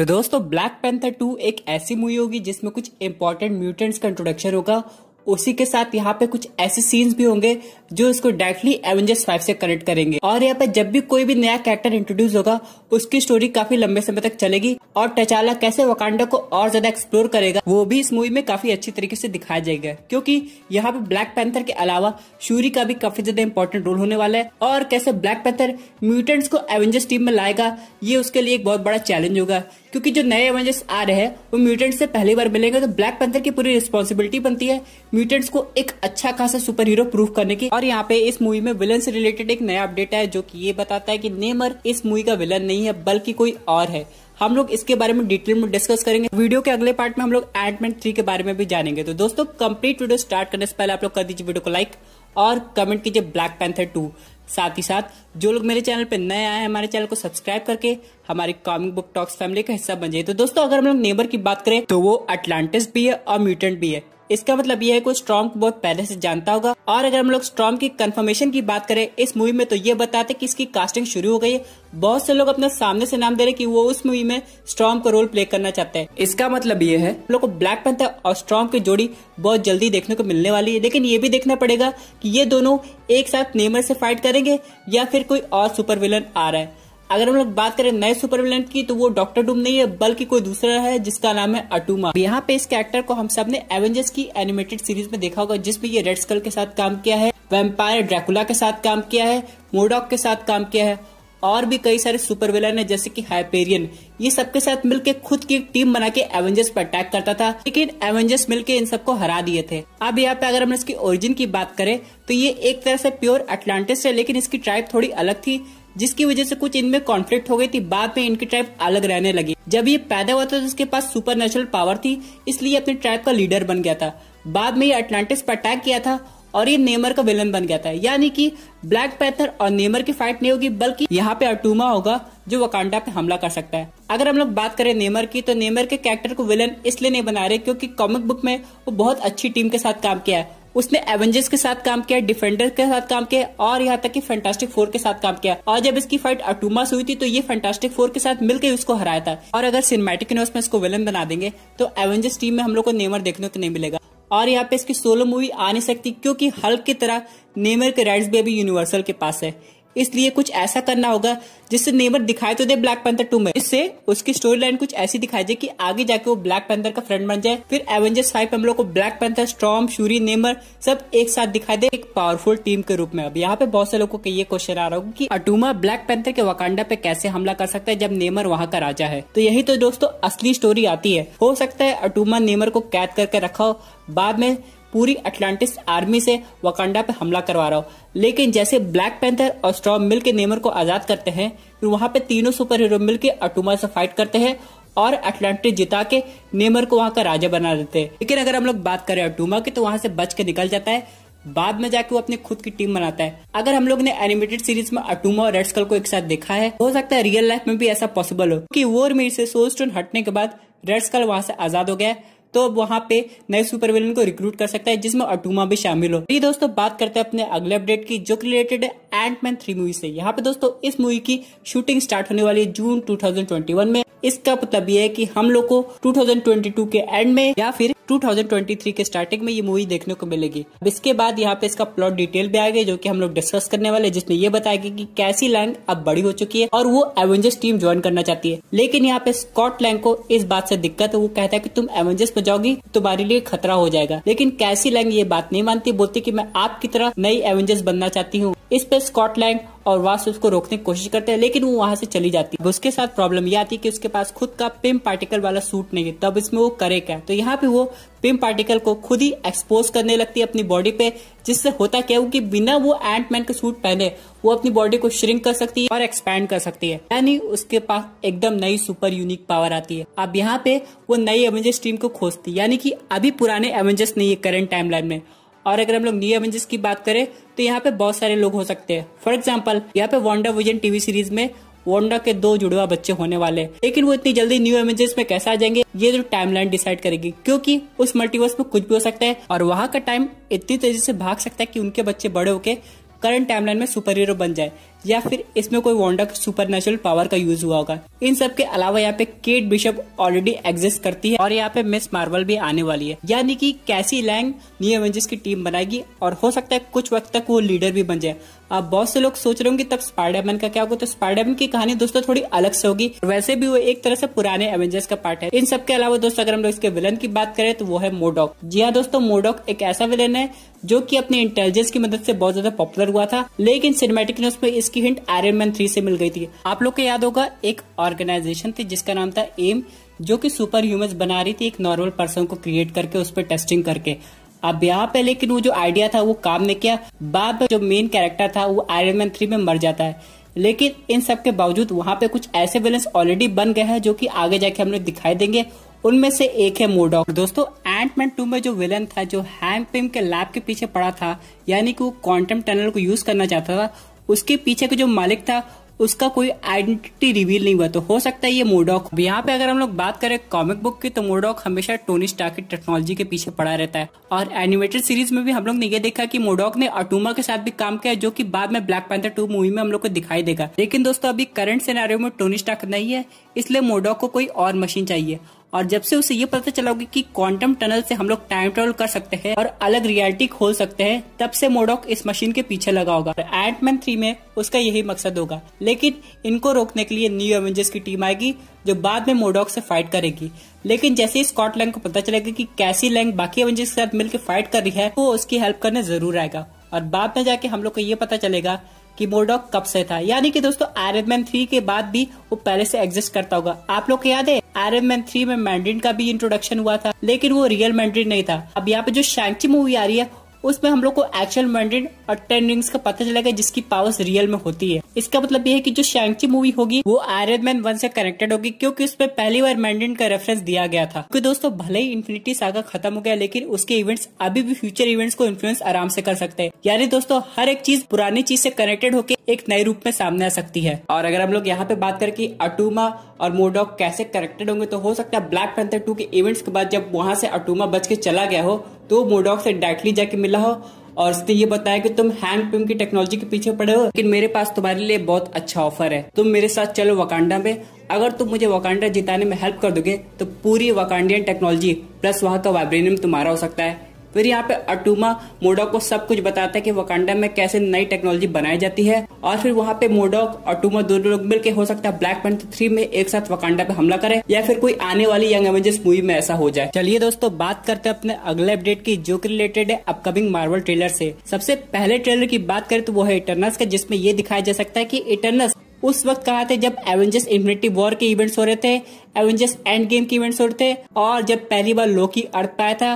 तो दोस्तों black Panther to एक ऐसी मूवी होगी जिसमें कुछ इंपॉर्टेंट म्यूटेंट्स का इंट्रोडक्शन होगा उसी के साथ यहाँ पे कुछ ऐसे सीन्स भी होंगे जो इसको डायरेक्टली एवेंजर्स फाइव से कनेक्ट करेंगे और यहाँ पे जब भी कोई भी नया कैरेक्टर इंट्रोड्यूस होगा उसकी स्टोरी काफी लंबे समय तक चलेगी और टचाला कैसे वकांडा को और ज्यादा एक्सप्लोर करेगा वो भी इस मूवी में काफी अच्छी तरीके से दिखाया जाएगा क्योंकि यहाँ पे ब्लैक पैंथर के अलावा शूरी का भी काफी ज्यादा इंपॉर्टेंट रोल होने वाला है और कैसे ब्लैक पैंथर म्यूटेंट्स को एवेंजर्स टीम में लाएगा ये उसके लिए एक बहुत बड़ा चैलेंज होगा क्योंकि जो नए एवेंजर्स आ रहे हैं वो म्यूटेंट्स से पहली बार मिलेंगे तो ब्लैक पैंथर की पूरी रिस्पॉन्सिबिलिटी बनती है म्यूटेंट्स को एक अच्छा खासा सुपर हीरो प्रूफ करने की और यहाँ पे इस मूवी में विलन से रिलेटेड एक नया अपडेट है जो की ये बताता है की नेमर इस मूवी का विलन नहीं है बल्कि कोई और है हम लोग इसके बारे में डिटेल में डिस्कस करेंगे वीडियो के अगले पार्ट में हम लोग एडमेंट थ्री के बारे में भी जानेंगे तो दोस्तों कंप्लीट वीडियो स्टार्ट करने से पहले आप लोग कर दीजिए वीडियो को लाइक और कमेंट कीजिए ब्लैक पैंथर टू साथ ही साथ जो लोग मेरे चैनल पर नए आए हैं हमारे चैनल को सब्सक्राइब करके हमारी कॉमिक बुक टॉक्स फैमिली का हिस्सा बन जाए तो दोस्तों अगर हम लोग नेबर की बात करें तो वो अटलांटिस भी है और म्यूटेंट भी है इसका मतलब ये है कोई स्ट्रॉम को बहुत पहले से जानता होगा और अगर हम लोग स्ट्रॉम की कंफर्मेशन की बात करें इस मूवी में तो ये बताते कि इसकी कास्टिंग शुरू हो गई है बहुत से लोग अपने सामने से नाम दे रहे कि वो उस मूवी में स्ट्रॉम का रोल प्ले करना चाहते हैं इसका मतलब ये है लोग को ब्लैक पैंथर और स्ट्रॉम की जोड़ी बहुत जल्दी देखने को मिलने वाली है लेकिन ये भी देखना पड़ेगा की ये दोनों एक साथ नेमर से फाइट करेंगे या फिर कोई और सुपर विलन आ रहा है अगर हम लोग बात करें नए सुपर विलन की तो वो डॉक्टर डूम नहीं है बल्कि कोई दूसरा है जिसका नाम है अटूमा यहाँ पे इस कैरेक्टर को हम सब ने एवेंजर्स की एनिमेटेड सीरीज में देखा होगा जिसमें ये रेड स्कल के साथ काम किया है वेम्पायर ड्रैकुला के साथ काम किया है मोडॉक के साथ काम किया है और भी कई सारे सुपर विलन है जैसे कि हाइपेरियन ये सबके साथ मिलकर खुद की एक टीम बना के एवेंजर्स पर अटैक करता था लेकिन एवेंजर्स मिलकर इन सबको हरा दिए थे अब यहाँ पे अगर हम इसकी ओरिजिन की बात करें तो ये एक तरह से प्योर अटलांटिस है लेकिन इसकी ट्राइब थोड़ी अलग थी जिसकी वजह से कुछ इनमें कॉन्फ्लिक्ट हो गई थी बाद में इनकी ट्राइब अलग रहने लगी जब ये पैदा हुआ था तो इसके पास सुपर नेचुरल पावर थी इसलिए अपने ट्राइब का लीडर बन गया था बाद में ये अटलांटिस पर अटैक किया था और ये नेमर का विलन बन गया था यानी कि ब्लैक पैथर और नेमर की फाइट नहीं होगी बल्कि यहाँ पे अटूमा होगा जो वकांडा पे हमला कर सकता है अगर हम लोग बात करें नेमर की तो नेमर के कैरेक्टर को विलन इसलिए नहीं बना रहे क्योंकि कॉमिक बुक में वो बहुत अच्छी टीम के साथ काम किया है उसने एवेंजर्स के साथ काम किया डिफेंडर के साथ काम किया और यहाँ तक कि फैंटास्टिक फोर के साथ काम किया और जब इसकी फाइट अटूमा से हुई थी तो ये फैंटास्टिक फोर के साथ मिलकर उसको हराया था और अगर सिनेमेटिक यूनिवर्स में इसको विलन बना देंगे तो एवेंजर्स टीम में हम लोग को नेमर देखने को तो नहीं मिलेगा और यहाँ पे इसकी सोलो मूवी आ नहीं सकती क्योंकि हल्क की तरह नेमर के राइट्स भी अभी यूनिवर्सल के पास है इसलिए कुछ ऐसा करना होगा जिससे नेमर दिखाई तो दे ब्लैक पैंथर टू में इससे उसकी स्टोरी लाइन कुछ ऐसी दिखाई दे कि आगे जाके वो ब्लैक पैंथर का फ्रेंड बन जाए फिर एवेंजर्स फाइव हम लोग को Black Panther Storm Shuri Namor सब एक साथ दिखाई दे एक पावरफुल टीम के रूप में अब यहाँ पे बहुत से लोगों को ये क्वेश्चन आ रहा होगा की अटूमा ब्लैक पैंथर के वकांडा पे कैसे हमला कर सकता है जब नेमर वहाँ का राजा है तो यही तो दोस्तों असली स्टोरी आती है हो सकता है अटूमा नेमर को कैद करके रखा हो बाद में पूरी अटलांटिस आर्मी से वकांडा पे हमला करवा रहा हूँ लेकिन जैसे ब्लैक पैंथर और स्ट्रॉ मिल के नेमर को आजाद करते हैं फिर वहां पे तीनों सुपर हीरो मिल के अटूमा से फाइट करते हैं और अटलांटिस जिता के नेमर को वहां का राजा बना देते हैं लेकिन अगर हम लोग बात करें अटूमा की तो वहां से बच के निकल जाता है बाद में जाके वो अपनी खुद की टीम बनाता है अगर हम लोग ने एनिमेटेड सीरीज में अटूमा और रेड स्कल को एक साथ देखा है हो सकता है रियल लाइफ में भी ऐसा पॉसिबल हो कि वो मेरे से सोल स्टोन हटने के बाद रेड स्कल वहां से आजाद हो गया तो वहाँ पे नए सुपर विलन को रिक्रूट कर सकता है जिसमें अटूमा भी शामिल हो तो ये दोस्तों बात करते हैं अपने अगले अपडेट की जो रिलेटेड है एंड मैन थ्री मूवी से यहाँ पे दोस्तों इस मूवी की शूटिंग स्टार्ट होने वाली है जून टू में इसका मतलब ये है कि हम लोग को 2022 के एंड में या फिर 2023 के स्टार्टिंग में ये मूवी देखने को मिलेगी अब इसके बाद यहाँ पे इसका प्लॉट डिटेल भी आएगा जो कि हम लोग डिस्कस करने वाले जिसमें ये बताएगा कि कैसी लैंग अब बड़ी हो चुकी है और वो एवेंजर्स टीम ज्वाइन करना चाहती है लेकिन यहाँ पे स्कॉट लैंग को इस बात से दिक्कत है वो कहता है कि तुम एवेंजर्स में जाओगी तुम्हारे लिए खतरा हो जाएगा लेकिन कैसी लैंग ये बात नहीं मानती बोलती की मैं आपकी तरह नई एवेंजर्स बनना चाहती हूँ इस पर स्कॉटलैंड और वास उसको रोकने की कोशिश करते हैं लेकिन वो वहां से चली जाती है उसके साथ प्रॉब्लम ये आती है कि उसके पास खुद का पिम पार्टिकल वाला सूट नहीं है तब इसमें वो करे क्या तो यहाँ पे वो पिम पार्टिकल को खुद ही एक्सपोज करने लगती है अपनी बॉडी पे जिससे होता क्या कि बिना वो एंट मैन का सूट पहने वो अपनी बॉडी को श्रिंक कर सकती है और एक्सपैंड कर सकती है यानी उसके पास एकदम नई सुपर यूनिक पावर आती है अब यहाँ पे वो नई एवेंजर्स टीम को खोजती है यानी कि अभी पुराने एवेंजर्स नहीं है करंट टाइमलाइन में और अगर हम लोग न्यू एवेंजर्स की बात करें तो यहाँ पे बहुत सारे लोग हो सकते हैं फॉर एग्जाम्पल यहाँ पे वॉन्डा विजन टीवी सीरीज में वोंडा के दो जुड़वा बच्चे होने वाले हैं लेकिन वो इतनी जल्दी न्यू एवेंजर्स में कैसे आ जाएंगे ये जो टाइमलाइन डिसाइड करेगी क्योंकि उस मल्टीवर्स में कुछ भी हो सकता है और वहां का टाइम इतनी तेजी से भाग सकता है कि उनके बच्चे बड़े होके करंट टाइमलाइन में सुपर हीरो बन जाए या फिर इसमें कोई वॉन्डक सुपर नेचुरल पावर का यूज हुआ होगा इन सब के अलावा यहाँ पे केट बिशप ऑलरेडी एग्जिस्ट करती है और यहाँ पे मिस मार्वल भी आने वाली है यानी कि कैसी लैंग न्यू एवेंजर्स की टीम बनाएगी और हो सकता है कुछ वक्त तक वो लीडर भी बन जाए अब बहुत से लोग सोच रहे होंगे तब स्पाइडरमैन का क्या होगा तो स्पाइडरमैन की कहानी दोस्तों थोड़ी अलग से होगी वैसे भी वो एक तरह से पुराने एवेंजर्स का पार्ट है इन सब के अलावा दोस्तों अगर हम लोग इसके विलन की बात करें तो वो है मोडॉक जी हाँ दोस्तों मोडॉक एक ऐसा विलन है जो की अपने इंटेलिजेंस की मदद से बहुत ज्यादा पॉपुलर हुआ था लेकिन सिनेमेटिक ने उसमें इस इसकी हिंट आयरन मैन थ्री से मिल गई थी आप लोग को याद होगा एक ऑर्गेनाइजेशन थी जिसका नाम था एम जो कि सुपर ह्यूमन बना रही थी एक नॉर्मल पर्सन को क्रिएट करके उस पर टेस्टिंग करके अब यहाँ पे लेकिन वो जो आइडिया था वो काम नहीं किया बाद जो मेन कैरेक्टर था वो आयरन मैन थ्री में मर जाता है लेकिन इन सब के बावजूद वहाँ पे कुछ ऐसे विलन ऑलरेडी बन गए हैं जो कि आगे जाके हम लोग दिखाई देंगे उनमें से एक है मोडॉक दोस्तों एंट मैन टू में जो विलन था जो हैंग पिम के लैब के पीछे पड़ा था यानी कि वो क्वांटम टनल को यूज करना चाहता था उसके पीछे का जो मालिक था उसका कोई आइडेंटिटी रिवील नहीं हुआ तो हो सकता है ये मोडॉक अब यहाँ पे अगर हम लोग बात करें कॉमिक बुक की तो मोडॉक हमेशा टोनी स्टार की टेक्नोलॉजी के पीछे पड़ा रहता है और एनिमेटेड सीरीज में भी हम लोग ने ये देखा कि मोडॉक ने अटूमा के साथ भी काम किया जो कि बाद में ब्लैक पैंथर टू मूवी में हम लोग को दिखाई देगा लेकिन दोस्तों अभी करंट सिनारियो में टोनी स्टार्क नहीं है इसलिए मोडॉक को कोई और मशीन चाहिए और जब से उसे ये पता चला होगा कि क्वांटम टनल से हम लोग टाइम ट्रेवल कर सकते हैं और अलग रियलिटी खोल सकते हैं तब से मोडॉक इस मशीन के पीछे लगा होगा एंटमैन तो थ्री में उसका यही मकसद होगा लेकिन इनको रोकने के लिए न्यू एवेंजर्स की टीम आएगी जो बाद में मोडॉक से फाइट करेगी लेकिन जैसे ही स्कॉट लैंग को पता चलेगा कि कैसी लैंग बाकी एवेंजर्स के साथ मिलकर फाइट कर रही है वो उसकी हेल्प करने जरूर आएगा और बाद में जाके हम लोग को ये पता चलेगा कि मोडॉक कब से था यानी कि दोस्तों आयरन मैन थ्री के बाद भी वो पहले से एग्जिस्ट करता होगा आप लोग को याद है आयरन मैन थ्री में मैंड्रिन का भी इंट्रोडक्शन हुआ था लेकिन वो रियल मैंड्रिन नहीं था अब यहाँ पे जो शैंकी मूवी आ रही है उसमें हम लोग को एक्चुअल मंडेड और टेन रिंग्स का पता चलेगा जिसकी पावर्स रियल में होती है इसका मतलब ये है कि जो शैंगची मूवी होगी वो आयरन मैन वन से कनेक्टेड होगी क्योंकि उसमें पहली बार मैंडेड का रेफरेंस दिया गया था क्योंकि दोस्तों भले ही इन्फिनिटी सागा खत्म हो गया लेकिन उसके इवेंट्स अभी भी फ्यूचर इवेंट्स को इन्फ्लुएंस आराम से कर सकते हैं यानी दोस्तों हर एक चीज पुरानी चीज से कनेक्टेड होकर एक नए रूप में सामने आ सकती है और अगर हम लोग यहाँ पे बात करें कि अटूमा और मोडॉक कैसे कनेक्टेड होंगे तो हो सकता है ब्लैक पेंथर टू के इवेंट्स के बाद जब वहां से अटूमा बच के चला गया हो तो मोडॉक से डायरेक्टली जाके मिला हो और उसने ये बताया कि तुम हैंग पिम की टेक्नोलॉजी के पीछे पड़े हो लेकिन मेरे पास तुम्हारे लिए बहुत अच्छा ऑफर है तुम मेरे साथ चलो वकांडा में अगर तुम मुझे वकांडा जिताने में हेल्प कर दोगे तो पूरी वकांडियन टेक्नोलॉजी प्लस वहाँ का वाइब्रेनियम तुम्हारा हो सकता है फिर यहाँ पे अटूमा मोडोक को सब कुछ बताता है कि वकांडा में कैसे नई टेक्नोलॉजी बनाई जाती है और फिर वहाँ पे मोडोक अटूमा दोनों लोग मिलकर हो सकता है ब्लैक पेंट थ्री में एक साथ वकांडा पे हमला करे या फिर कोई आने वाली यंग एवेंजर्स मूवी में ऐसा हो जाए चलिए दोस्तों बात करते हैं अपने अगले अपडेट की जो की रिलेटेड है अपकमिंग मार्वल ट्रेलर से सबसे पहले ट्रेलर की बात करें तो वो है इटर्नस का जिसमें ये दिखाया जा सकता है की इटर्नस उस वक्त कहा थे जब एवेंजर्स इन्फिनिटी वॉर के इवेंट्स हो रहे थे एवेंजर्स एंड गेम के इवेंट्स हो रहे थे और जब पहली बार लोकी अर्थ पाया था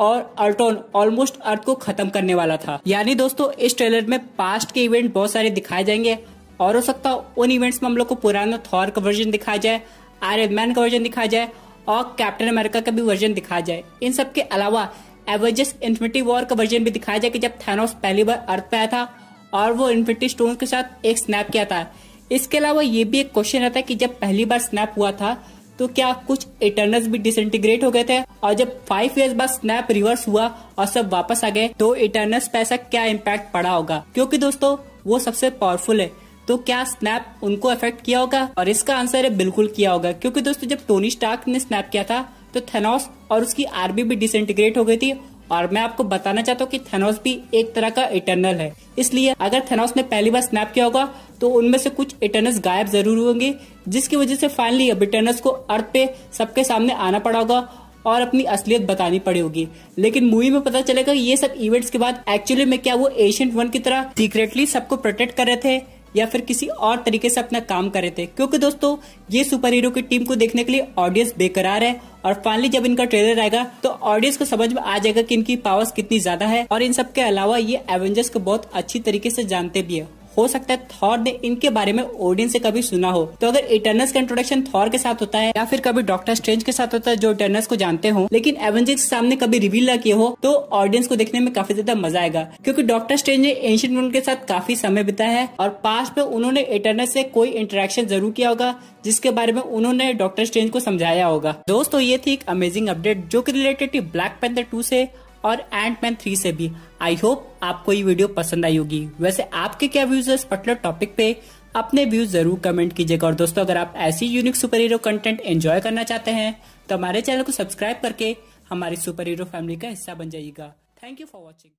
और अल्टोन ऑलमोस्ट अर्थ को खत्म करने वाला था यानी दोस्तों इस ट्रेलर में पास्ट के इवेंट बहुत सारे दिखाए जाएंगे और हो सकता है उन इवेंट्स में हम लोग को पुराना थॉर का वर्जन दिखाया जाए आयरन मैन का वर्जन दिखाया जाए और कैप्टन अमेरिका का भी वर्जन दिखाया जाए इन सब के अलावा एवेजस इन्फिनिटी वॉर का वर्जन भी दिखाया जाए कि जब थैनोस पहली बार अर्थ पे आया था और वो इन्फिनिटी स्टोन के साथ एक स्नैप किया था इसके अलावा ये भी एक क्वेश्चन रहता है कि जब पहली बार स्नैप हुआ था तो क्या कुछ इटर्नल्स भी डिसइंटीग्रेट हो गए थे और जब फाइव ईयर बाद स्नैप रिवर्स हुआ और सब वापस आ गए तो इटर्न पे ऐसा क्या इम्पैक्ट पड़ा होगा क्योंकि दोस्तों वो सबसे पावरफुल है तो क्या स्नैप उनको अफेक्ट किया होगा और इसका आंसर है बिल्कुल किया होगा क्योंकि दोस्तों जब टोनी स्टार्क ने स्नैप किया था तो थेनोस और उसकी आर्मी भी डिसइंटीग्रेट हो गई थी और मैं आपको बताना चाहता हूँ कि थेनोस भी एक तरह का इटर्नल है इसलिए अगर थेनोस ने पहली बार स्नैप किया होगा तो उनमें से कुछ इटर्नस गायब जरूर होंगे जिसकी वजह से फाइनली अब इटर्नस को अर्थ पे सबके सामने आना पड़ा होगा और अपनी असलियत बतानी पड़ी होगी लेकिन मूवी में पता चलेगा ये सब इवेंट्स के बाद एक्चुअली में क्या वो एशियंट वन की तरह सीक्रेटली सबको प्रोटेक्ट कर रहे थे या फिर किसी और तरीके से अपना काम कर रहे थे क्योंकि दोस्तों ये सुपर हीरो की टीम को देखने के लिए ऑडियंस बेकरार है और फाइनली जब इनका ट्रेलर आएगा तो ऑडियंस को समझ में आ जाएगा कि इनकी पावर्स कितनी ज्यादा है और इन सब के अलावा ये एवेंजर्स को बहुत अच्छी तरीके से जानते भी है हो सकता है थॉर ने इनके बारे में ओडिन से कभी सुना हो तो अगर इटर्नस का इंट्रोडक्शन थॉर के साथ होता है या फिर कभी डॉक्टर स्ट्रेंज के साथ होता है जो इटर्नस को जानते हो लेकिन एवेंजर्स के सामने कभी रिवील ना किया हो तो ऑडियंस को देखने में काफी ज्यादा मजा आएगा क्योंकि डॉक्टर स्ट्रेंज ने एंशियंट वर्ल्ड के साथ काफी समय बिताया है और पास्ट में उन्होंने इटर्नस से कोई इंटरेक्शन जरूर किया होगा जिसके बारे में उन्होंने डॉक्टर स्ट्रेंज को समझाया होगा दोस्तों ये थी एक अमेजिंग अपडेट जो की रिलेटेड थी ब्लैक पैंथर टू से और एंड मैन थ्री से भी आई होप आपको ये वीडियो पसंद आई होगी वैसे आपके क्या व्यूज है इस पर्टिकुलर टॉपिक पे अपने व्यूज जरूर कमेंट कीजिएगा और दोस्तों अगर आप ऐसी unique superhero content enjoy करना चाहते हैं तो हमारे चैनल को सब्सक्राइब करके हमारी सुपर हीरो फैमिली का हिस्सा बन जाइएगा थैंक यू फॉर वॉचिंग